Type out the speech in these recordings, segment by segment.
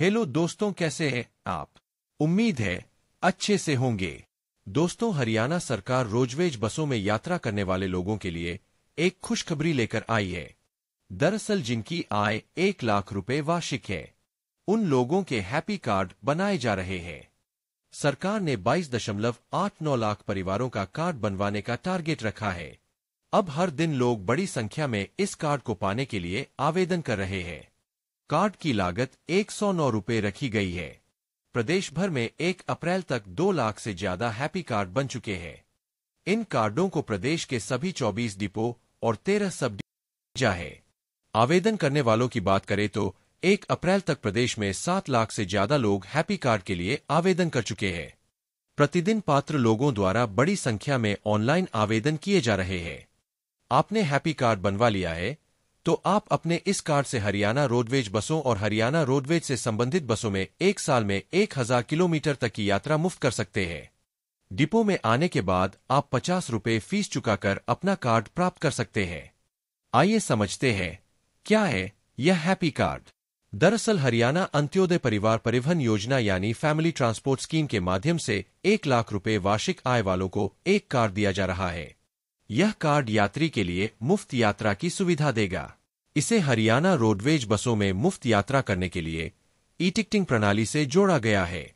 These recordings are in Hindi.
हेलो दोस्तों कैसे हैं आप उम्मीद है अच्छे से होंगे दोस्तों हरियाणा सरकार रोजवेज बसों में यात्रा करने वाले लोगों के लिए एक खुशखबरी लेकर आई है दरअसल जिनकी आय एक लाख रुपए वार्षिक है उन लोगों के हैप्पी कार्ड बनाए जा रहे हैं सरकार ने 22.89 लाख परिवारों का कार्ड बनवाने का टारगेट रखा है अब हर दिन लोग बड़ी संख्या में इस कार्ड को पाने के लिए आवेदन कर रहे हैं कार्ड की लागत एक सौ नौ रूपये रखी गई है प्रदेश भर में एक अप्रैल तक दो लाख से ज्यादा हैप्पी कार्ड बन चुके हैं इन कार्डों को प्रदेश के सभी चौबीस डिपो और तेरह सब जा है आवेदन करने वालों की बात करें तो एक अप्रैल तक प्रदेश में सात लाख से ज्यादा लोग हैप्पी कार्ड के लिए आवेदन कर चुके हैं प्रतिदिन पात्र लोगों द्वारा बड़ी संख्या में ऑनलाइन आवेदन किए जा रहे हैं आपने हैप्पी कार्ड बनवा लिया है तो आप अपने इस कार्ड से हरियाणा रोडवेज बसों और हरियाणा रोडवेज से संबंधित बसों में एक साल में एक हजार किलोमीटर तक की यात्रा मुफ्त कर सकते हैं डिपो में आने के बाद आप पचास रुपये फीस चुकाकर अपना कार्ड प्राप्त कर सकते हैं आइए समझते हैं क्या है यह हैप्पी कार्ड दरअसल हरियाणा अंत्योदय परिवार परिवहन योजना यानी फैमिली ट्रांसपोर्ट स्कीम के माध्यम से एक लाख रुपए वार्षिक आय वालों को एक कार्ड दिया जा रहा है यह कार्ड यात्री के लिए मुफ्त यात्रा की सुविधा देगा इसे हरियाणा रोडवेज बसों में मुफ्त यात्रा करने के लिए ई टिकटिंग प्रणाली से जोड़ा गया है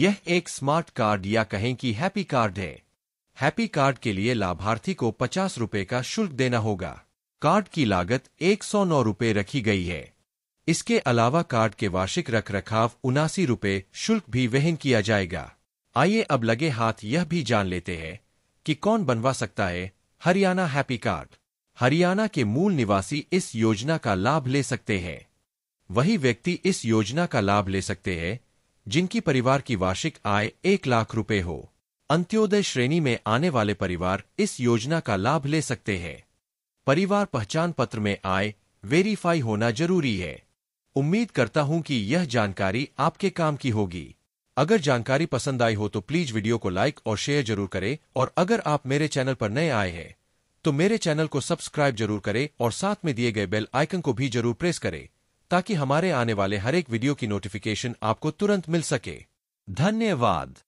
यह एक स्मार्ट कार्ड या कहें कि हैप्पी कार्ड है हैप्पी कार्ड के लिए लाभार्थी को पचास रुपये का शुल्क देना होगा कार्ड की लागत एक सौ नौ रखी गई है इसके अलावा कार्ड के वार्षिक रखरखाव उनासी रुपये शुल्क भी वहन किया जाएगा आइए अब लगे हाथ यह भी जान लेते हैं कि कौन बनवा सकता है हरियाणा हैप्पी कार्ड हरियाणा के मूल निवासी इस योजना का लाभ ले सकते हैं वही व्यक्ति इस योजना का लाभ ले सकते हैं जिनकी परिवार की वार्षिक आय एक लाख रुपए हो अंत्योदय श्रेणी में आने वाले परिवार इस योजना का लाभ ले सकते हैं परिवार पहचान पत्र में आय वेरीफाई होना जरूरी है उम्मीद करता हूं कि यह जानकारी आपके काम की होगी अगर जानकारी पसंद आई हो तो प्लीज वीडियो को लाइक और शेयर जरूर करें और अगर आप मेरे चैनल पर नए आए हैं तो मेरे चैनल को सब्सक्राइब जरूर करें और साथ में दिए गए बेल आइकन को भी जरूर प्रेस करें ताकि हमारे आने वाले हर एक वीडियो की नोटिफिकेशन आपको तुरंत मिल सके धन्यवाद